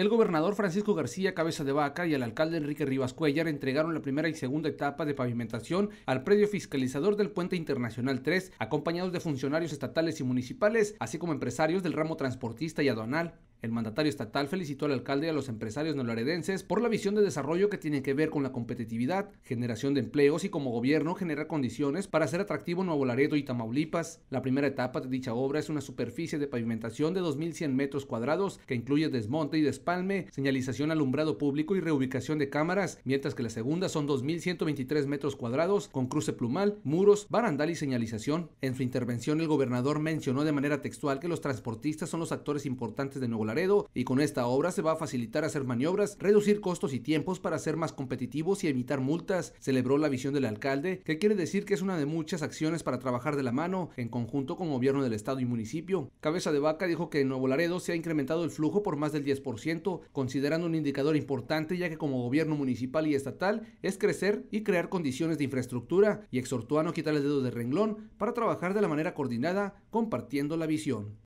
El gobernador Francisco García Cabeza de Vaca y el alcalde Enrique Rivas Cuellar entregaron la primera y segunda etapa de pavimentación al predio fiscalizador del Puente Internacional 3, acompañados de funcionarios estatales y municipales, así como empresarios del ramo transportista y aduanal. El mandatario estatal felicitó al alcalde y a los empresarios neolaredenses por la visión de desarrollo que tiene que ver con la competitividad, generación de empleos y como gobierno generar condiciones para hacer atractivo Nuevo Laredo y Tamaulipas. La primera etapa de dicha obra es una superficie de pavimentación de 2.100 metros cuadrados que incluye desmonte y despalme, señalización alumbrado público y reubicación de cámaras, mientras que la segunda son 2.123 metros cuadrados con cruce plumal, muros, barandal y señalización. En su intervención el gobernador mencionó de manera textual que los transportistas son los actores importantes de Nuevo Laredo y con esta obra se va a facilitar hacer maniobras, reducir costos y tiempos para ser más competitivos y evitar multas, celebró la visión del alcalde, que quiere decir que es una de muchas acciones para trabajar de la mano en conjunto con gobierno del estado y municipio. Cabeza de Vaca dijo que en Nuevo Laredo se ha incrementado el flujo por más del 10%, considerando un indicador importante ya que como gobierno municipal y estatal es crecer y crear condiciones de infraestructura y exhortó a no quitar el dedo de renglón para trabajar de la manera coordinada, compartiendo la visión.